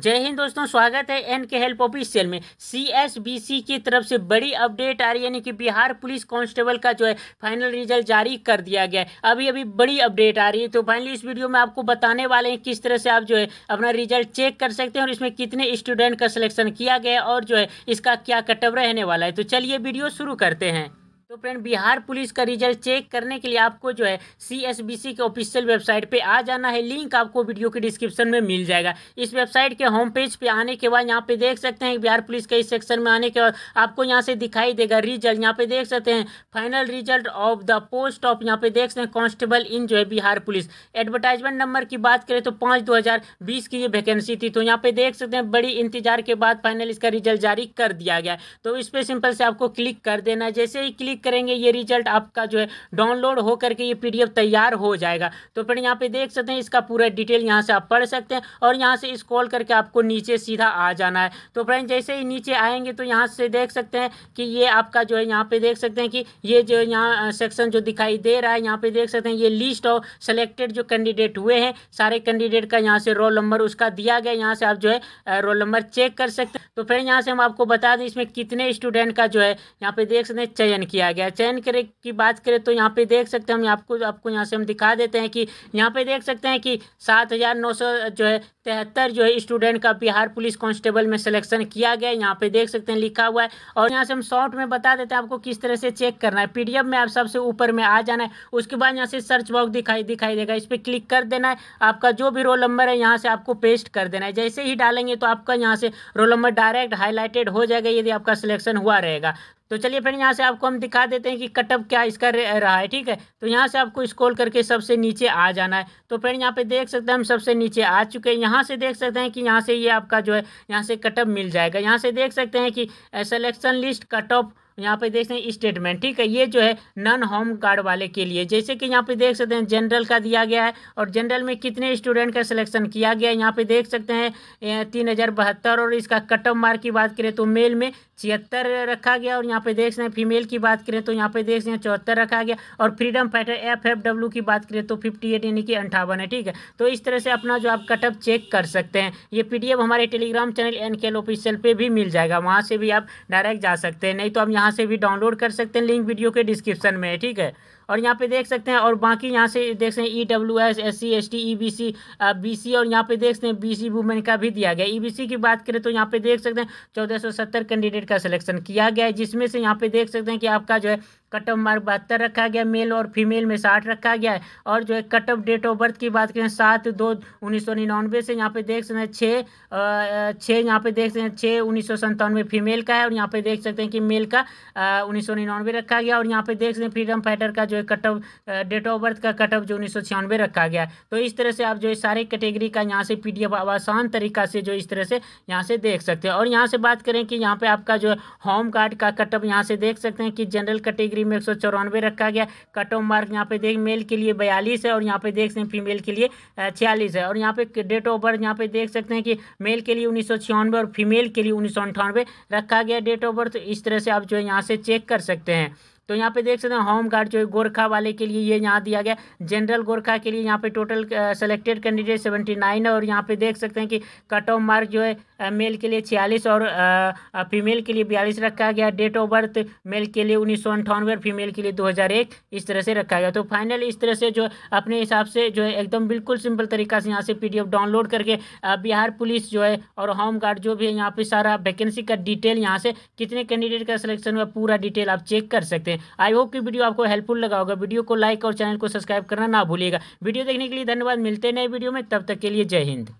जय हिंद दोस्तों स्वागत है एन के हेल्प ऑफिशियल में सी एस बी सी की तरफ से बड़ी अपडेट आ रही है यानी कि बिहार पुलिस कांस्टेबल का जो है फाइनल रिजल्ट जारी कर दिया गया है अभी अभी बड़ी अपडेट आ रही है तो फाइनली इस वीडियो में आपको बताने वाले हैं किस तरह से आप जो है अपना रिजल्ट चेक कर सकते हैं और इसमें कितने स्टूडेंट का सिलेक्शन किया गया और जो है इसका क्या कटअप रहने वाला है तो चलिए वीडियो शुरू करते हैं तो फ्रेंड बिहार पुलिस का रिजल्ट चेक करने के लिए आपको जो है सी के ऑफिशियल वेबसाइट पे आ जाना है लिंक आपको वीडियो के डिस्क्रिप्शन में मिल जाएगा इस वेबसाइट के होम पेज पे आने के बाद यहाँ पे देख सकते हैं बिहार पुलिस के इस सेक्शन में आने के बाद आपको यहाँ से दिखाई देगा रिजल्ट यहाँ पे देख सकते हैं final result of the post of यहाँ पे देख सकते हैं कॉन्स्टेबल इन जो है बिहार पुलिस एडवर्टाइजमेंट नंबर की बात करें तो पाँच दो की ये वैकेंसी थी तो यहाँ पे देख सकते हैं बड़ी इंतजार के बाद फाइनल इसका रिजल्ट जारी कर दिया गया तो इस पर सिंपल से आपको क्लिक कर देना है जैसे ही क्लिक करेंगे ये रिजल्ट आपका जो है डाउनलोड होकर करके ये पी तैयार हो जाएगा तो फिर यहाँ पे देख सकते हैं इसका पूरा डिटेल यहाँ से आप पढ़ सकते हैं और यहाँ से स्क्रॉल करके आपको नीचे सीधा आ जाना है तो फ्रेंड जैसे ही नीचे आएंगे तो यहाँ से देख सकते हैं कि ये आपका जो है यहाँ पे देख सकते हैं कि ये जो यहाँ सेक्शन जो दिखाई दे रहा है यहाँ पे देख सकते हैं ये लिस्ट ऑफ सेलेक्टेड जो कैंडिडेट हुए हैं सारे कैंडिडेट का यहाँ से रोल नंबर उसका दिया गया यहाँ से आप जो है रोल नंबर चेक कर सकते हैं तो फ्रेंड यहाँ से हम आपको बता दें इसमें कितने स्टूडेंट का जो है यहाँ पे देख सकते हैं चयन किया दिया गया चयन करे की बात करें तो यहाँ पे देख सकते हैं हम आपको आपको यहाँ से हम दिखा देते हैं कि यहाँ पे देख सकते हैं कि सात हज़ार नौ सौ जो है तिहत्तर जो है स्टूडेंट का बिहार पुलिस कांस्टेबल में सिलेक्शन किया गया यहाँ पे देख सकते हैं लिखा हुआ है और यहाँ से हम शॉर्ट में बता देते हैं आपको किस तरह से चेक करना है पीडीएफ में आप सबसे ऊपर में आ जाना है उसके बाद यहाँ से सर्च बॉक्स दिखाई दिखाई देगा इस पर क्लिक कर देना है आपका जो भी रोल नंबर है यहाँ से आपको पेस्ट कर देना है जैसे ही डालेंगे तो आपका यहाँ से रोल नंबर डायरेक्ट हाईलाइटेड हो जाएगा यदि आपका सिलेक्शन हुआ रहेगा तो चलिए फ्रेंड यहाँ से आपको हम दिखा देते हैं कि कटअप क्या इसका रहा है ठीक है तो यहाँ से आपको स्कोल करके सबसे नीचे आ जाना है तो फिर यहाँ पे देख सकते हैं हम सबसे नीचे आ चुके हैं यहाँ यहाँ से देख सकते हैं कि यहाँ से ये आपका जो है यहाँ से कटअप मिल जाएगा यहाँ से देख सकते हैं कि सिलेक्शन लिस्ट कट ऑफ यहाँ पे देख सकते हैं स्टेटमेंट ठीक है ये जो है नॉन होम गार्ड वाले के लिए जैसे कि यहाँ पे देख सकते हैं जनरल का दिया गया है और जनरल में कितने स्टूडेंट का सिलेक्शन किया गया है यहाँ पे देख सकते हैं तीन हज़ार बहत्तर और इसका कट ऑफ मार्क की बात करें तो मेल में छिहत्तर रखा गया और यहाँ पे देख सकते हैं फीमेल की बात करें तो यहाँ पे देख सकते हैं चौहत्तर रखा गया और freedom fighter F F W की बात करें तो फिफ्टी एट यानी कि अंठावन है ठीक है तो इस तरह से अपना जो आप कटअप चेक कर सकते हैं ये पी हमारे टेलीग्राम चैनल एन के ऑफिशियल पर भी मिल जाएगा वहाँ से भी आप डायरेक्ट जा सकते हैं नहीं तो हम यहाँ यहाँ से भी डाउनलोड कर सकते हैं लिंक वीडियो के डिस्क्रिप्शन में ठीक है और यहाँ पे देख सकते हैं और बाकी यहाँ से देख सकते हैं E W S S C S T E B C B C और यहाँ पे देख सकते हैं बी सी वुमेन का भी दिया गया ई बी सी की बात करें तो यहाँ पे देख सकते हैं चौदह सौ सत्तर कैंडिडेट का सिलेक्शन किया गया है जिसमें से यहाँ पे देख सकते हैं कि आपका जो है कट ऑफ मार्क बहत्तर रखा गया मेल और फीमेल में साठ रखा गया है और जो है cut off date of birth की बात करें सात दो उन्नीस सौ निन्यानवे से यहाँ पे देख सकते हैं छः छः यहाँ पे देख सकते हैं छः उन्नीस सौ संतानवे फीमेल का है और यहाँ पे देख सकते हैं कि मेल का उन्नीस सौ निन्यानवे रखा गया और यहाँ पे देख सकते हैं फ्रीडम फाइटर का जो है cut off date of birth का कट ऑफ जो उन्नीस रखा गया तो इस तरह से आप जो है सारे कैटेगरी का यहाँ से पी आप आसान तरीका से जो इस तरह से यहाँ से देख सकते हैं और यहाँ से बात करें कि यहाँ पे आपका जो होम गार्ड का कट ऑफ यहाँ से देख सकते हैं कि जनरल कैटेगरी में एक रखा गया कट ऑफ मार्क यहाँ पे देख मेल के लिए बयालीस है और यहाँ पे देख सकते हैं फीमेल के लिए छियालीस है और यहाँ पे डेट ऑफ बर्थ यहाँ पे देख सकते हैं कि मेल के लिए उन्नीस और फीमेल के लिए उन्नीस रखा गया डेट ऑफ बर्थ इस तरह से आप जो है यहाँ से चेक कर सकते हैं तो यहाँ पे देख सकते हैं होम गार्ड जो है गोरखा वाले के लिए ये यहाँ दिया गया जनरल गोरखा के लिए यहाँ पे total selected candidate seventy nine है और यहाँ पे देख सकते हैं कि कट ऑफ मार्क जो है मेल uh, के लिए छियालीस और फीमेल uh, uh, के लिए बयालीस रखा गया डेट ऑफ बर्थ मेल के लिए उन्नीस और फीमेल के लिए दो इस तरह से रखा गया तो फाइनल इस तरह से जो अपने हिसाब से जो है एकदम बिल्कुल सिंपल तरीका से यहाँ से पी डाउनलोड करके बिहार पुलिस जो है और होम गार्ड जो भी है यहाँ पर सारा वैकेंसी का डिटेल यहाँ से कितने कैंडिडेट का सिलेक्शन हुआ पूरा डिटेल आप चेक कर सकते हैं आई होप कि वीडियो आपको हेल्पफुल लगा होगा वीडियो को लाइक और चैनल को सब्सक्राइब करना ना भूलिएगा वीडियो देखने के लिए धन्यवाद मिलते नए वीडियो में तब तक के लिए जय हिंद